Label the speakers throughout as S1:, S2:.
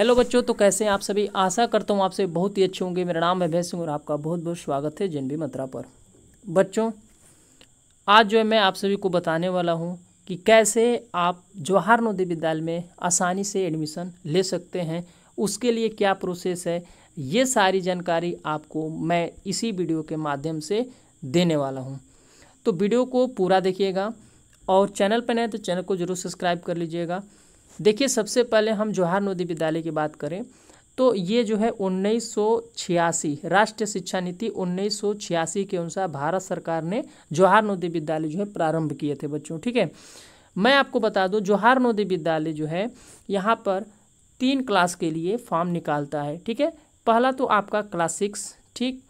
S1: hello बच्चों तो कैसे हैं आप सभी आशा करता हूँ आपसे बहुत ही अच्छे होंगे मेरा नाम है भय सिंह और आपका बहुत बहुत स्वागत है जिन भी मत्रा पर बच्चों आज जो है मैं आप सभी को बताने वाला हूँ कि कैसे आप जवाहर नोदी विद्यालय में आसानी से एडमिशन ले सकते हैं उसके लिए क्या प्रोसेस है ये सारी जानकारी आपको मैं इसी वीडियो के माध्यम से देने वाला हूँ तो वीडियो को पूरा देखिएगा और चैनल पर नए तो चैनल को जरूर सब्सक्राइब कर लीजिएगा देखिए सबसे पहले हम जवाहर नोदी विद्यालय की बात करें तो ये जो है 1986 राष्ट्रीय शिक्षा नीति 1986 के अनुसार भारत सरकार ने जवाहर नवोदय विद्यालय जो है प्रारंभ किए थे बच्चों ठीक है मैं आपको बता दूं जवाहर नवोदय विद्यालय जो है यहाँ पर तीन क्लास के लिए फॉर्म निकालता है ठीक है पहला तो आपका क्लास सिक्स ठीक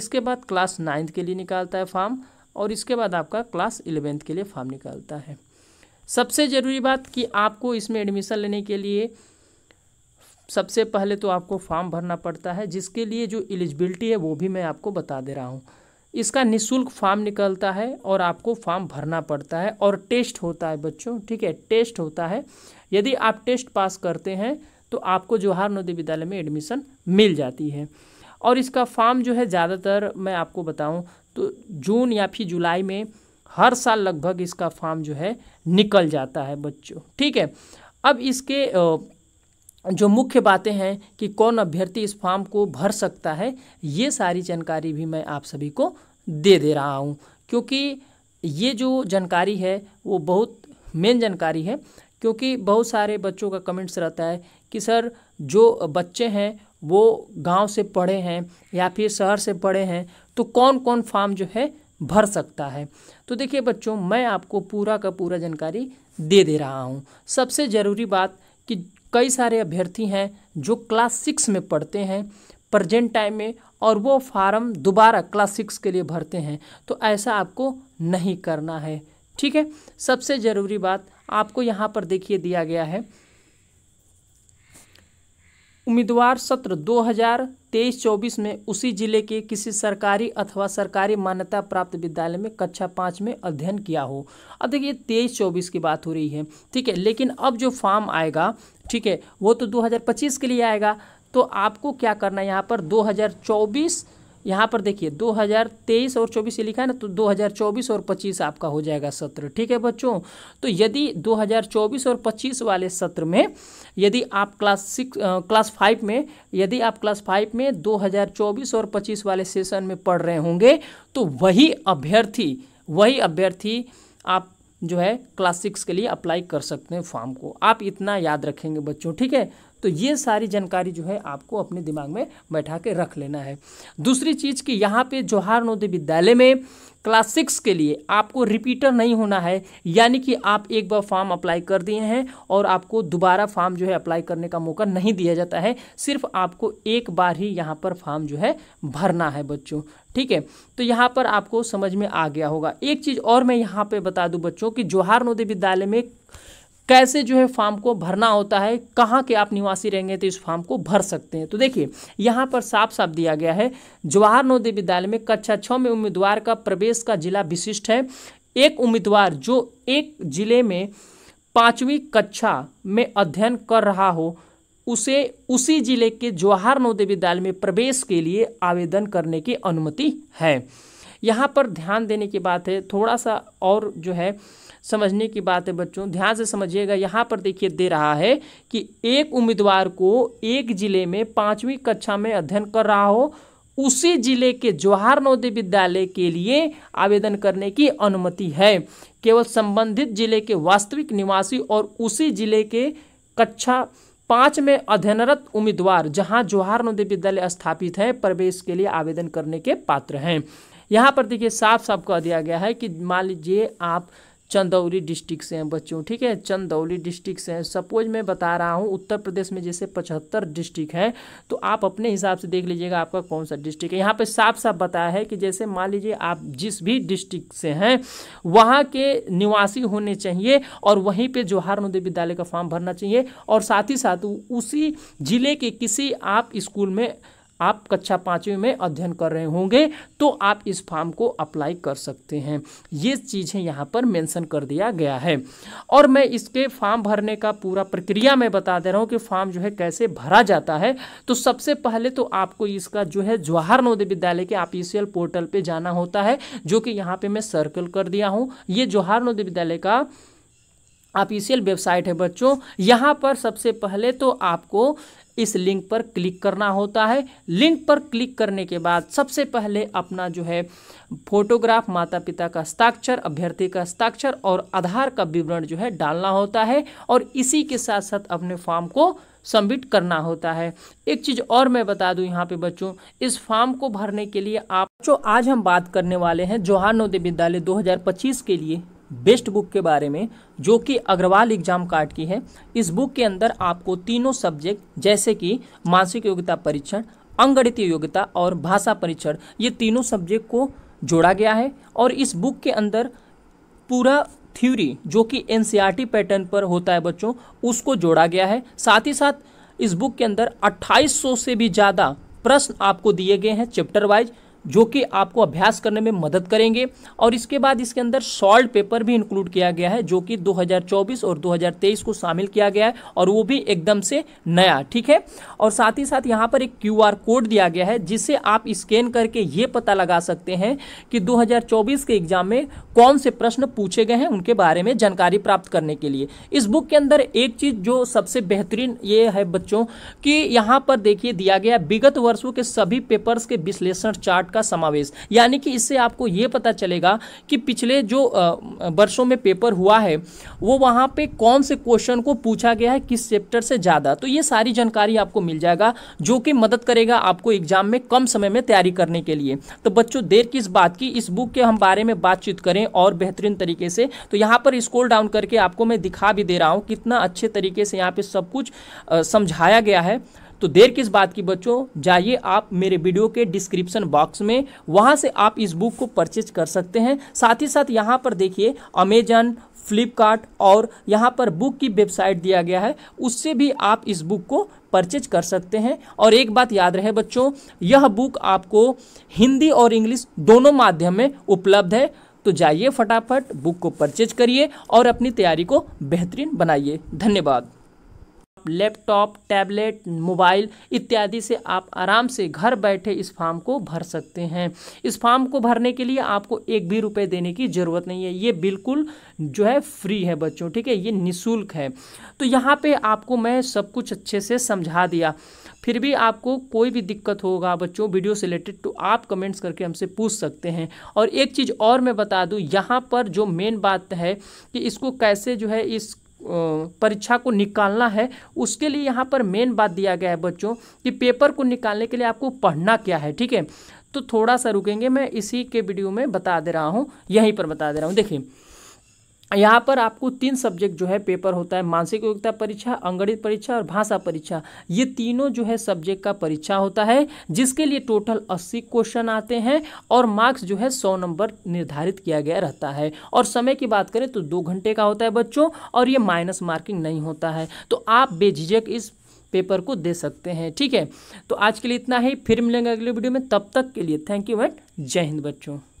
S1: इसके बाद क्लास नाइन्थ के लिए निकालता है फॉर्म और इसके बाद आपका क्लास इलेवेंथ के लिए फॉर्म निकालता है सबसे ज़रूरी बात कि आपको इसमें एडमिशन लेने के लिए सबसे पहले तो आपको फॉर्म भरना पड़ता है जिसके लिए जो एलिजिबिलिटी है वो भी मैं आपको बता दे रहा हूँ इसका निशुल्क फॉर्म निकलता है और आपको फॉर्म भरना पड़ता है और टेस्ट होता है बच्चों ठीक है टेस्ट होता है यदि आप टेस्ट पास करते हैं तो आपको जवाहर नवोदय विद्यालय में एडमिशन मिल जाती है और इसका फॉर्म जो है ज़्यादातर मैं आपको बताऊँ तो जून या फिर जुलाई में हर साल लगभग इसका फार्म जो है निकल जाता है बच्चों ठीक है अब इसके जो मुख्य बातें हैं कि कौन अभ्यर्थी इस फॉर्म को भर सकता है ये सारी जानकारी भी मैं आप सभी को दे दे रहा हूँ क्योंकि ये जो जानकारी है वो बहुत मेन जानकारी है क्योंकि बहुत सारे बच्चों का कमेंट्स रहता है कि सर जो बच्चे हैं वो गांव से पढ़े हैं या फिर शहर से पढ़े हैं तो कौन कौन फार्म जो है भर सकता है तो देखिए बच्चों मैं आपको पूरा का पूरा जानकारी दे दे रहा हूँ सबसे ज़रूरी बात कि कई सारे अभ्यर्थी हैं जो क्लास सिक्स में पढ़ते हैं प्रजेंट टाइम में और वो फार्म दोबारा क्लास सिक्स के लिए भरते हैं तो ऐसा आपको नहीं करना है ठीक है सबसे ज़रूरी बात आपको यहाँ पर देखिए दिया गया है उम्मीदवार सत्र 2023-24 में उसी जिले के किसी सरकारी अथवा सरकारी मान्यता प्राप्त विद्यालय में कक्षा पाँच में अध्ययन किया हो अब देखिए तेईस चौबीस की बात हो रही है ठीक है लेकिन अब जो फॉर्म आएगा ठीक है वो तो 2025 के लिए आएगा तो आपको क्या करना है यहाँ पर 2024 यहाँ पर देखिए 2023 और 24 ये लिखा है ना तो 2024 और 25 आपका हो जाएगा सत्र ठीक है बच्चों तो यदि 2024 और 25 वाले सत्र में यदि आप क्लास सिक्स क्लास फाइव में यदि आप क्लास फाइव में 2024 और 25 वाले सेशन में पढ़ रहे होंगे तो वही अभ्यर्थी वही अभ्यर्थी आप जो है क्लास सिक्स के लिए अप्लाई कर सकते हैं फॉर्म को आप इतना याद रखेंगे बच्चों ठीक है तो ये सारी जानकारी जो है आपको अपने दिमाग में बैठा के रख लेना है दूसरी चीज़ कि यहाँ पे जोहार नोदय विद्यालय में क्लास सिक्स के लिए आपको रिपीटर नहीं होना है यानी कि आप एक बार फॉर्म अप्लाई कर दिए हैं और आपको दोबारा फॉर्म जो है अप्लाई करने का मौका नहीं दिया जाता है सिर्फ आपको एक बार ही यहाँ पर फॉर्म जो है भरना है बच्चों ठीक है तो यहाँ पर आपको समझ में आ गया होगा एक चीज़ और मैं यहाँ पे बता दूँ बच्चों कि जोहार नोदय विद्यालय में कैसे जो है फॉर्म को भरना होता है कहाँ के आप निवासी रहेंगे तो इस फॉर्म को भर सकते हैं तो देखिए यहाँ पर साफ साफ दिया गया है जवाहर नवोदय विद्यालय में कक्षा छः में उम्मीदवार का प्रवेश का जिला विशिष्ट है एक उम्मीदवार जो एक जिले में पाँचवीं कक्षा में अध्ययन कर रहा हो उसे उसी जिले के जवाहर नवोदय विद्यालय में प्रवेश के लिए आवेदन करने की अनुमति है यहाँ पर ध्यान देने की बात है थोड़ा सा और जो है समझने की बात है बच्चों ध्यान से समझिएगा यहाँ पर देखिए दे रहा है कि एक उम्मीदवार को एक जिले में पाँचवीं कक्षा में अध्ययन कर रहा हो उसी जिले के जवाहर नवोदय विद्यालय के लिए आवेदन करने की अनुमति है केवल संबंधित जिले के वास्तविक निवासी और उसी जिले के कक्षा पाँच में अध्ययनरत उम्मीदवार जहां जवाहर नवोदय विद्यालय स्थापित है प्रवेश के लिए आवेदन करने के पात्र हैं यहाँ पर देखिए साफ साफ कह दिया गया है कि मान लीजिए आप चंदौली डिस्ट्रिक्ट से हैं बच्चों ठीक है चंदौली डिस्ट्रिक्ट से हैं सपोज मैं बता रहा हूँ उत्तर प्रदेश में जैसे पचहत्तर डिस्ट्रिक्ट हैं तो आप अपने हिसाब से देख लीजिएगा आपका कौन सा डिस्ट्रिक्ट है यहाँ पे साफ साफ बताया है कि जैसे मान लीजिए आप जिस भी डिस्ट्रिक्ट से हैं वहाँ के निवासी होने चाहिए और वहीं पर जवाहर नदी विद्यालय का फॉर्म भरना चाहिए और साथ ही साथ उसी ज़िले के किसी आप स्कूल में आप कक्षा पाँचवीं में अध्ययन कर रहे होंगे तो आप इस फॉर्म को अप्लाई कर सकते हैं ये चीज़ें यहाँ पर मेंशन कर दिया गया है और मैं इसके फॉर्म भरने का पूरा प्रक्रिया मैं बता दे रहा हूँ कि फॉर्म जो है कैसे भरा जाता है तो सबसे पहले तो आपको इसका जो है जवाहर नवोदय विद्यालय के ऑफिशियल पोर्टल पर जाना होता है जो कि यहाँ पर मैं सर्कल कर दिया हूँ ये जवाहर नवोदय विद्यालय का ऑफिशियल वेबसाइट है बच्चों यहाँ पर सबसे पहले तो आपको इस लिंक पर क्लिक करना होता है लिंक पर क्लिक करने के बाद सबसे पहले अपना जो है फोटोग्राफ माता पिता का हस्ताक्षर अभ्यर्थी का हस्ताक्षर और आधार का विवरण जो है डालना होता है और इसी के साथ साथ अपने फॉर्म को सबमिट करना होता है एक चीज़ और मैं बता दूं यहाँ पे बच्चों इस फॉर्म को भरने के लिए आप जो आज हम बात करने वाले हैं जवाहर नवोदय विद्यालय 2025 के लिए बेस्ट बुक के बारे में जो कि अग्रवाल एग्जाम कार्ड की है इस बुक के अंदर आपको तीनों सब्जेक्ट जैसे कि मानसिक योग्यता परीक्षण अंगणित योग्यता और भाषा परीक्षण ये तीनों सब्जेक्ट को जोड़ा गया है और इस बुक के अंदर पूरा थ्योरी जो कि एन पैटर्न पर होता है बच्चों उसको जोड़ा गया है साथ ही साथ इस बुक के अंदर 2800 से भी ज़्यादा प्रश्न आपको दिए गए हैं चैप्टर वाइज जो कि आपको अभ्यास करने में मदद करेंगे और इसके बाद इसके अंदर सॉल्ट पेपर भी इंक्लूड किया गया है जो कि 2024 और 2023 को शामिल किया गया है और वो भी एकदम से नया ठीक है और साथ ही साथ यहाँ पर एक क्यू कोड दिया गया है जिसे आप स्कैन करके ये पता लगा सकते हैं कि 2024 के एग्जाम में कौन से प्रश्न पूछे गए हैं उनके बारे में जानकारी प्राप्त करने के लिए इस बुक के अंदर एक चीज़ जो सबसे बेहतरीन ये है बच्चों कि यहाँ पर देखिए दिया गया विगत वर्षों के सभी पेपर्स के विश्लेषण चार्ट का समावेश यानी कि इससे आपको ये पता चलेगा कि पिछले जो वर्षों में पेपर हुआ है वो वहाँ पे कौन से क्वेश्चन को पूछा गया है किस चैप्टर से ज़्यादा तो ये सारी जानकारी आपको मिल जाएगा जो कि मदद करेगा आपको एग्जाम में कम समय में तैयारी करने के लिए तो बच्चों देर किस बात की इस बुक के हम बारे में बातचीत करें और बेहतरीन तरीके से तो यहाँ पर स्कोल डाउन करके आपको मैं दिखा भी दे रहा हूँ कितना अच्छे तरीके से यहाँ पे सब कुछ समझाया गया है तो देर किस बात की बच्चों जाइए आप मेरे वीडियो के डिस्क्रिप्शन बॉक्स में वहाँ से आप इस बुक को परचेज कर सकते हैं साथ ही साथ यहाँ पर देखिए अमेजन फ्लिपकार्ट और यहाँ पर बुक की वेबसाइट दिया गया है उससे भी आप इस बुक को परचेज कर सकते हैं और एक बात याद रहे बच्चों यह बुक आपको हिंदी और इंग्लिश दोनों माध्यम में उपलब्ध है तो जाइए फटाफट बुक को परचेज करिए और अपनी तैयारी को बेहतरीन बनाइए धन्यवाद लैपटॉप टैबलेट मोबाइल इत्यादि से आप आराम से घर बैठे इस फॉर्म को भर सकते हैं इस फॉर्म को भरने के लिए आपको एक भी रुपये देने की ज़रूरत नहीं है ये बिल्कुल जो है फ्री है बच्चों ठीक है ये निःशुल्क है तो यहाँ पर आपको मैं सब कुछ अच्छे से समझा दिया फिर भी आपको कोई भी दिक्कत होगा बच्चों वीडियो से रिलेटेड तो आप कमेंट्स करके हमसे पूछ सकते हैं और एक चीज़ और मैं बता दूँ यहाँ पर जो मेन बात है कि इसको कैसे जो है इस परीक्षा को निकालना है उसके लिए यहाँ पर मेन बात दिया गया है बच्चों कि पेपर को निकालने के लिए आपको पढ़ना क्या है ठीक है तो थोड़ा सा रुकेंगे मैं इसी के वीडियो में बता दे रहा हूँ यहीं पर बता दे रहा हूँ देखिए यहाँ पर आपको तीन सब्जेक्ट जो है पेपर होता है मानसिक योग्यता परीक्षा अंगणित परीक्षा और भाषा परीक्षा ये तीनों जो है सब्जेक्ट का परीक्षा होता है जिसके लिए टोटल अस्सी क्वेश्चन आते हैं और मार्क्स जो है सौ नंबर निर्धारित किया गया रहता है और समय की बात करें तो दो घंटे का होता है बच्चों और ये माइनस मार्किंग नहीं होता है तो आप बेझिझक इस पेपर को दे सकते हैं ठीक है तो आज के लिए इतना ही फिर मिलेंगे अगले वीडियो में तब तक के लिए थैंक यू एंड जय हिंद बच्चों